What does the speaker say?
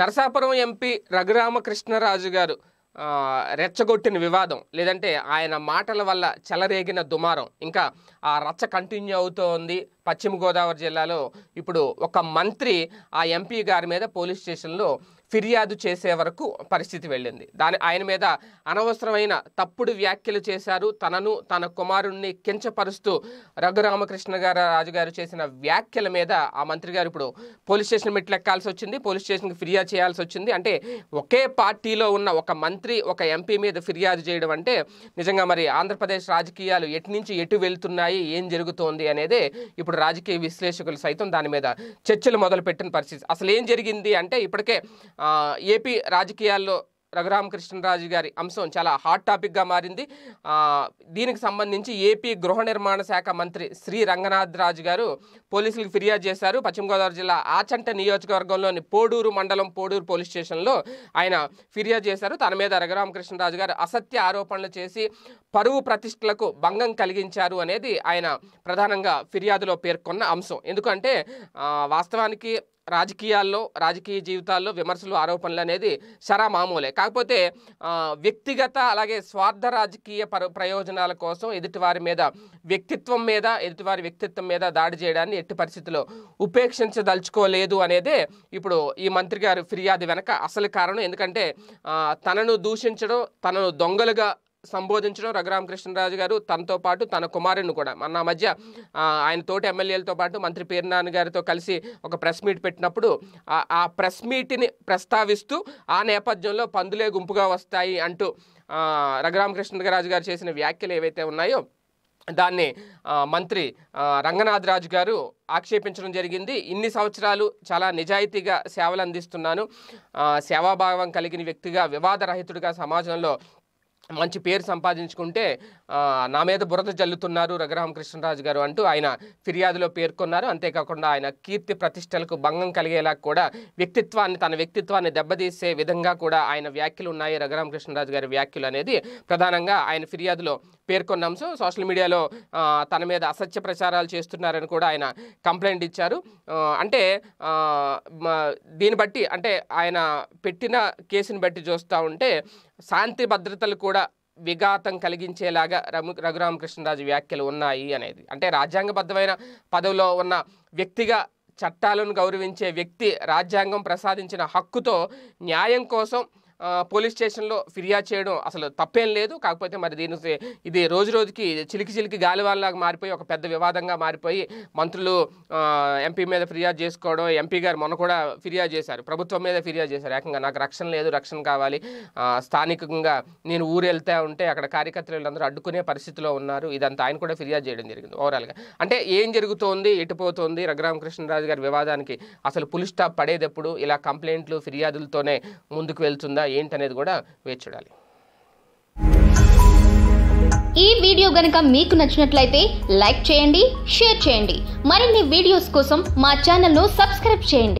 Narasapuram MP Raghuramakrishnaraju గారు రెచ్చగొట్టిన వివాదం లేదంటే ఆయన మాటల వల్ల చెలరేగిన దుమారం ఇంకా ఆ రచ్చ కంటిన్యూ అవుతూ ఉంది పశ్చిమ గోదావరి జిల్లాలో ఇప్పుడు ఒక మంత్రి ఆ ఎంపీ గారి మీద పోలీస్ స్టేషన్లో ఫిర్యాదు చేసే వరకు పరిస్థితి వెళ్ళింది దాని ఆయన మీద అనవసరమైన తప్పుడు వ్యాఖ్యలు చేశారు తనను తన కుమారుణ్ణి కించపరుస్తూ రఘురామకృష్ణ గారు రాజుగారు చేసిన వ్యాఖ్యల మీద ఆ మంత్రి గారు ఇప్పుడు పోలీస్ స్టేషన్ మెట్లెక్కాల్సి వచ్చింది పోలీస్ స్టేషన్కి ఫిర్యాదు చేయాల్సి వచ్చింది అంటే ఒకే పార్టీలో ఉన్న ఒక మంత్రి ఒక ఎంపీ మీద ఫిర్యాదు చేయడం అంటే నిజంగా మరి ఆంధ్రప్రదేశ్ రాజకీయాలు ఎటు నుంచి ఎటు వెళ్తున్నాయి ఏం జరుగుతోంది అనేది ఇప్పుడు ఇప్పుడు రాజకీయ విశ్లేషకులు సైతం దాని మీద చర్చలు మొదలుపెట్టిన పరిస్థితి అసలు ఏం జరిగింది అంటే ఇప్పటికే ఏపీ రాజకీయాల్లో రఘురామకృష్ణరాజు గారి అంశం చాలా హాట్ టాపిక్గా మారింది దీనికి సంబంధించి ఏపీ గృహ నిర్మాణ శాఖ మంత్రి శ్రీ రంగనాథ్ రాజు గారు పోలీసులకు ఫిర్యాదు చేశారు పశ్చిమ గోదావరి జిల్లా ఆచంట నియోజకవర్గంలోని పోడూరు మండలం పోడూరు పోలీస్ స్టేషన్లో ఆయన ఫిర్యాదు చేశారు తన మీద రఘురామకృష్ణరాజు గారు అసత్య ఆరోపణలు చేసి పరువు ప్రతిష్టలకు భంగం కలిగించారు అనేది ఆయన ప్రధానంగా ఫిర్యాదులో పేర్కొన్న అంశం ఎందుకంటే వాస్తవానికి రాజకీయాల్లో రాజకీయ జీవితాల్లో విమర్శలు ఆరోపణలు అనేది సరా మామూలే కాకపోతే వ్యక్తిగత అలాగే స్వార్థ రాజకీయ ప్రయోజనాల కోసం ఎదుటివారి మీద వ్యక్తిత్వం మీద ఎదుటివారి వ్యక్తిత్వం మీద దాడి చేయడాన్ని ఎట్టి పరిస్థితుల్లో ఉపేక్షించదలుచుకోలేదు అనేదే ఇప్పుడు ఈ మంత్రి గారు ఫిర్యాదు వెనక అసలు కారణం ఎందుకంటే తనను దూషించడం తనను దొంగలుగా సంబోధించడం రఘురామ కృష్ణరాజు గారు తనతో పాటు తన కుమారుని కూడా మన మధ్య ఆయన తోటి ఎమ్మెల్యేలతో పాటు మంత్రి పేర్నాన్న గారితో కలిసి ఒక ప్రెస్ మీట్ పెట్టినప్పుడు ఆ ప్రెస్ మీట్ని ప్రస్తావిస్తూ ఆ నేపథ్యంలో పందులే గుంపుగా వస్తాయి అంటూ రాజు గారు చేసిన వ్యాఖ్యలు ఏవైతే ఉన్నాయో దాన్ని మంత్రి రంగనాథరాజు గారు ఆక్షేపించడం జరిగింది ఇన్ని సంవత్సరాలు చాలా నిజాయితీగా సేవలు అందిస్తున్నాను సేవాభావం కలిగిన వ్యక్తిగా వివాదరహితుడిగా సమాజంలో మంచి పేరు సంపాదించుకుంటే నా మీద బురద జల్లుతున్నారు రఘురామ కృష్ణరాజు గారు అంటూ ఆయన ఫిర్యాదులో పేర్కొన్నారు అంతేకాకుండా ఆయన కీర్తి ప్రతిష్టలకు భంగం కలిగేలా కూడా వ్యక్తిత్వాన్ని తన వ్యక్తిత్వాన్ని దెబ్బతీసే విధంగా కూడా ఆయన వ్యాఖ్యలు ఉన్నాయి రఘురామ కృష్ణరాజు గారి వ్యాఖ్యలు అనేది ప్రధానంగా ఆయన ఫిర్యాదులో పేర్కొన్నాం సో సోషల్ మీడియాలో తన మీద అసత్య ప్రచారాలు చేస్తున్నారని కూడా ఆయన కంప్లైంట్ ఇచ్చారు అంటే దీన్ని బట్టి అంటే ఆయన పెట్టిన కేసుని బట్టి చూస్తూ ఉంటే శాంతి భద్రతలు కూడా విఘాతం కలిగించేలాగా రఘు రఘురామకృష్ణరాజు వ్యాఖ్యలు ఉన్నాయి అనేది అంటే రాజ్యాంగబద్ధమైన పదవిలో ఉన్న వ్యక్తిగా చట్టాలను గౌరవించే వ్యక్తి రాజ్యాంగం ప్రసాదించిన హక్కుతో న్యాయం కోసం పోలీస్ స్టేషన్లో ఫిర్యాదు చేయడం అసలు తప్పేం లేదు కాకపోతే మరి దీని ఇది రోజు రోజుకి చిలికి చిలికి గాలివాల్లాగా మారిపోయి ఒక పెద్ద వివాదంగా మారిపోయి మంత్రులు ఎంపీ మీద ఫిర్యాదు చేసుకోవడం ఎంపీ గారు మొన్న కూడా ఫిర్యాదు చేశారు ప్రభుత్వం మీద ఫిర్యాదు చేశారు ఏకంగా నాకు రక్షణ లేదు రక్షణ కావాలి స్థానికంగా నేను ఊరు వెళ్తా ఉంటే అక్కడ కార్యకర్తలు అందరూ అడ్డుకునే పరిస్థితిలో ఉన్నారు ఇదంతా ఆయన కూడా ఫిర్యాదు చేయడం జరిగింది ఓవరాల్గా అంటే ఏం జరుగుతోంది ఎటుపోతోంది రఘురామకృష్ణరాజు గారి వివాదానికి అసలు పులి స్టాప్ పడేదెప్పుడు ఇలా కంప్లైంట్లు ఫిర్యాదులతోనే ముందుకు వెళ్తుందా ఏంటనేది కూడా వేచి చూడాలి ఈ వీడియో గనక మీకు నచ్చినట్లయితే లైక్ చేయండి షేర్ చేయండి మరిన్ని వీడియోస్ కోసం మా ఛానల్ను సబ్స్క్రైబ్ చేయండి